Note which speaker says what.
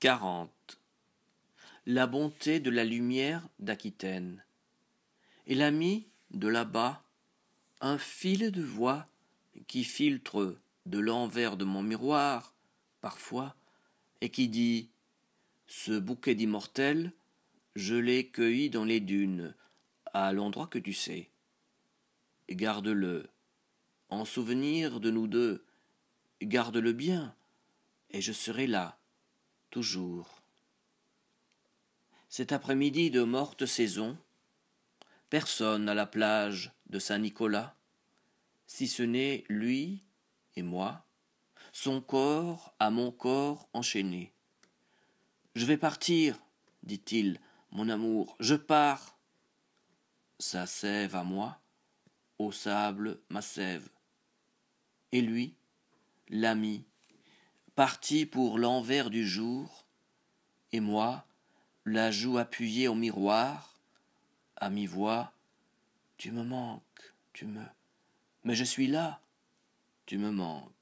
Speaker 1: 40. La bonté de la lumière d'Aquitaine. Et a mis de là-bas un filet de voix qui filtre de l'envers de mon miroir, parfois, et qui dit Ce bouquet d'immortels, je l'ai cueilli dans les dunes, à l'endroit que tu sais. Garde-le, en souvenir de nous deux, garde-le bien, et je serai là toujours. Cet après-midi de morte saison, personne à la plage de Saint-Nicolas, si ce n'est lui et moi, son corps à mon corps enchaîné. Je vais partir, dit-il, mon amour, je pars. Sa sève à moi, au sable ma sève. Et lui, l'ami parti pour l'envers du jour, et moi, la joue appuyée au miroir, à mi-voix, tu me manques, tu me. Mais je suis là, tu me manques.